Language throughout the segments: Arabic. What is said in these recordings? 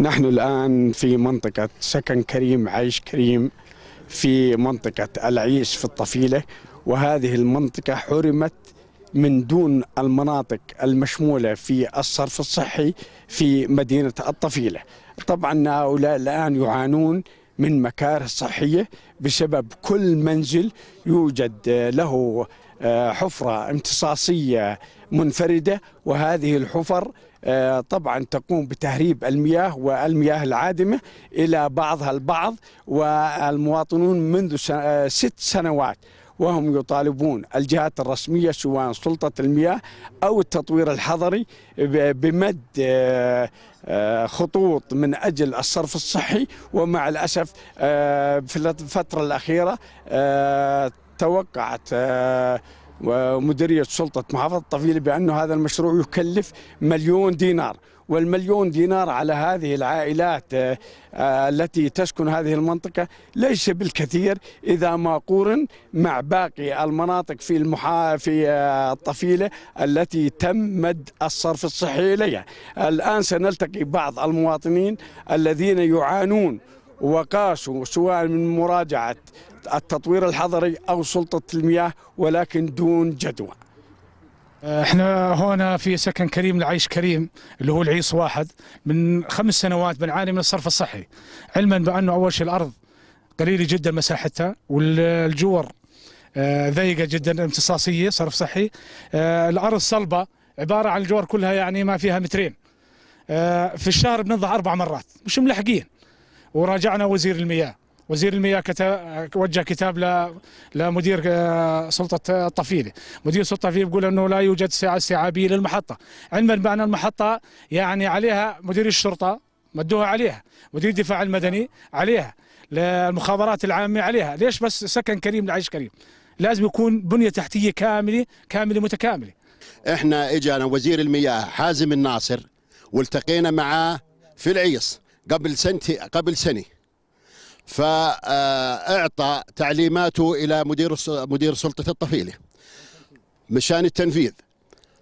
نحن الآن في منطقة سكن كريم عيش كريم في منطقة العيش في الطفيلة وهذه المنطقة حرمت من دون المناطق المشمولة في الصرف الصحي في مدينة الطفيلة طبعا هؤلاء الآن يعانون من مكاره صحية بسبب كل منزل يوجد له آه، حفرة امتصاصية منفردة وهذه الحفر آه، طبعا تقوم بتهريب المياه والمياه العادمة إلى بعضها البعض والمواطنون منذ آه، ست سنوات وهم يطالبون الجهات الرسمية سواء سلطة المياه أو التطوير الحضري بمد خطوط من أجل الصرف الصحي ومع الأسف في الفترة الأخيرة توقعت آه، مديرية سلطة محافظة طفيلة بأن هذا المشروع يكلف مليون دينار والمليون دينار على هذه العائلات آه، آه، التي تسكن هذه المنطقة ليس بالكثير إذا ما قورن مع باقي المناطق في المحا في الطفيلة التي تم مد الصرف الصحي إليها الآن سنلتقي بعض المواطنين الذين يعانون وقاسوا سواء من مراجعة التطوير الحضري أو سلطة المياه ولكن دون جدوى احنا هنا في سكن كريم لعيش كريم اللي هو العيص واحد من خمس سنوات بنعاني من الصرف الصحي علما بانه اول شيء الارض قليله جدا مساحتها والجور آه، ضيقه جدا امتصاصيه صرف صحي آه، الارض صلبه عباره عن الجور كلها يعني ما فيها مترين آه، في الشهر بنضع اربع مرات مش ملحقين وراجعنا وزير المياه وزير المياه كتاب وجه كتاب لمدير آه، سلطه الطفيله، آه، مدير سلطه الطفيله بيقول انه لا يوجد ساعه استيعابيه للمحطه، علما بان المحطه يعني عليها مدير الشرطه مدوها عليها، مدير الدفاع المدني عليها، المخابرات العامه عليها، ليش بس سكن كريم لعيش كريم؟ لازم يكون بنيه تحتيه كامله كامله متكامله. احنا اجانا وزير المياه حازم الناصر والتقينا معاه في العيص قبل سنتي قبل سنه فاعطى تعليماته الى مدير مدير سلطه الطفيله مشان التنفيذ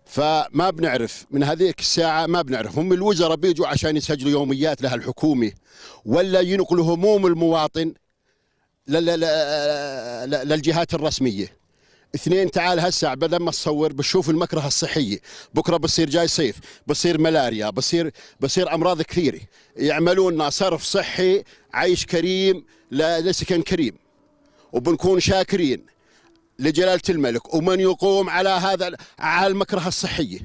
فما بنعرف من هذيك الساعة ما بنعرف هم الوزراء بيجوا عشان يسجلوا يوميات لها الحكومة ولا ينقلوا هموم المواطن للجهات الرسمية اثنين تعال هسه بدل ما تصور بتشوف المكره الصحيه بكره بصير جاي صيف بصير ملاريا بصير بصير امراض كثيره يعملوا لنا صرف صحي عيش كريم لسكن كريم وبنكون شاكرين لجلاله الملك ومن يقوم على هذا على المكره الصحيه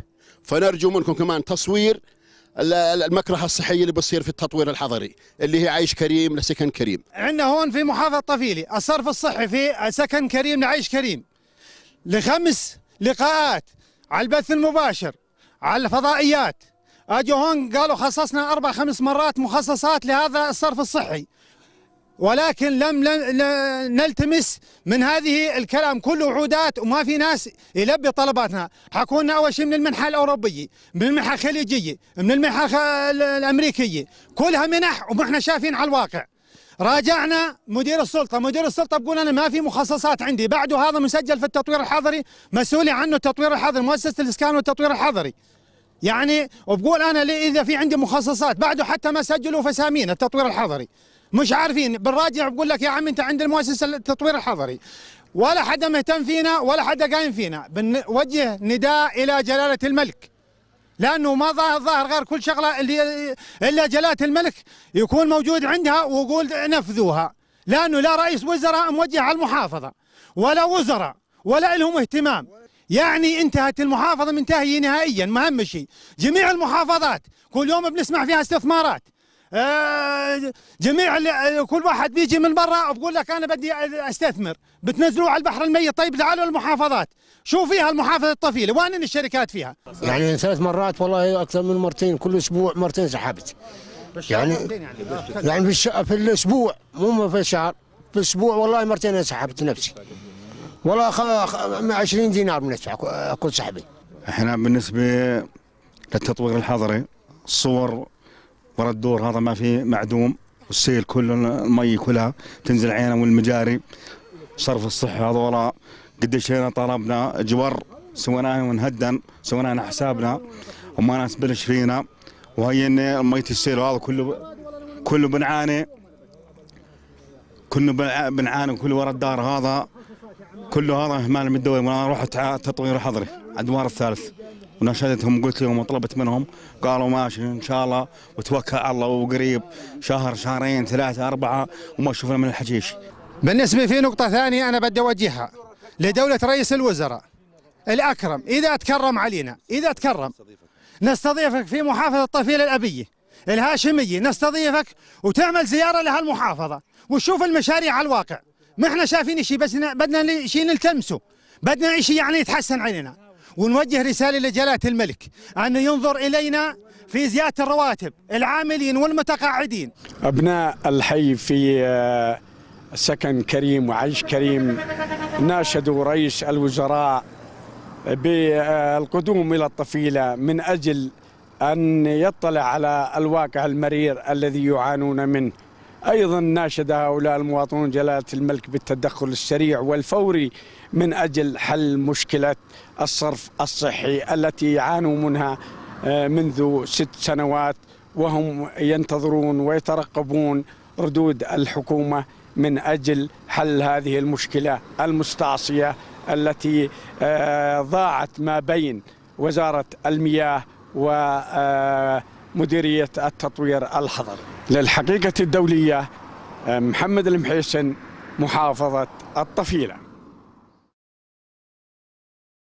فنرجو منكم كمان تصوير المكره الصحيه اللي بصير في التطوير الحضري اللي هي عيش كريم لسكن كريم عندنا هون في محافظه طفيلي الصرف الصحي في سكن كريم لعيش كريم لخمس لقاءات على البث المباشر على الفضائيات اجوا هون قالوا خصصنا اربع خمس مرات مخصصات لهذا الصرف الصحي ولكن لم نلتمس من هذه الكلام كله وعودات وما في ناس يلبي طلباتنا حكوا لنا اول شيء من المنحه الاوروبيه من المنحه الخليجيه من المنحه الامريكيه كلها منح احنا شايفين على الواقع راجعنا مدير السلطه مدير السلطه بقول انا ما في مخصصات عندي بعده هذا مسجل في التطوير الحضري مسؤولي عنه التطوير الحضري مؤسسه الاسكان والتطوير الحضري يعني وبقول انا اذا في عندي مخصصات بعده حتى ما سجلوا فسامين التطوير الحضري مش عارفين بالراجع بقول لك يا عم انت عند المؤسسه التطوير الحضري ولا حدا مهتم فينا ولا حدا قايم فينا بنوجه نداء الى جلاله الملك لانه ما ظاهر ظاهر غير كل شغله اللي الا جلاله الملك يكون موجود عندها ويقول نفذوها لانه لا رئيس وزراء موجه على المحافظه ولا وزراء ولا لهم اهتمام يعني انتهت المحافظه منتهيه نهائيا ما هم شيء جميع المحافظات كل يوم بنسمع فيها استثمارات آه، جميع اللي آه، كل واحد بيجي من برا بقول لك انا بدي استثمر بتنزلوه على البحر الميت طيب تعالوا المحافظات شو فيها المحافظه الطفيله وين الشركات فيها يعني ثلاث مرات والله اكثر من مرتين كل اسبوع مرتين سحبت يعني يعني في, يعني في الاسبوع مو في الشهر في الاسبوع والله مرتين سحبت نفسي والله خ... خ... 20 دينار بندفع كل سحبي احنا بالنسبه للتطوير الحضري صور ورا الدور هذا ما في معدوم والسيل كل المي كلها تنزل عينه والمجاري صرف الصحة هذا وراء قديش هنا طلبنا جوار سويناه ونهدن سويناه حسابنا وما ناس بلش فينا وهي ان مية السيل هذا كله كله بنعاني كنا بنعاني وكل ورا الدار هذا كله هذا اهمال من الدوله وانا اروح تطوير حضري الدوار الثالث وناشدتهم قلت لهم وطلبت منهم قالوا ماشي ان شاء الله وتوكل على الله وقريب شهر شهرين ثلاثه اربعه وما شفنا من الحجيش. بالنسبه في نقطه ثانيه انا بدي اوجهها لدوله رئيس الوزراء الاكرم اذا تكرم علينا اذا تكرم نستضيفك في محافظه الطفيله الابيه الهاشميه نستضيفك وتعمل زياره لهالمحافظه وتشوف المشاريع على الواقع ما احنا شايفين شيء بس بدنا شيء نلتمسه بدنا شيء يعني يتحسن علينا ونوجه رسالة لجلالة الملك أنه ينظر إلينا في زيادة الرواتب العاملين والمتقاعدين أبناء الحي في آه، سكن كريم وعيش كريم ناشدوا رئيس الوزراء بالقدوم إلى الطفيلة من أجل أن يطلع على الواقع المرير الذي يعانون منه أيضا ناشد هؤلاء المواطنون جلالة الملك بالتدخل السريع والفوري من أجل حل مشكلة الصرف الصحي التي يعانوا منها آه، منذ ست سنوات وهم ينتظرون ويترقبون ردود الحكومة من أجل حل هذه المشكلة المستعصية التي آه، ضاعت ما بين وزارة المياه و آه، مديرية التطوير الحضري للحقيقة الدولية محمد المحيسن محافظة الطفيلة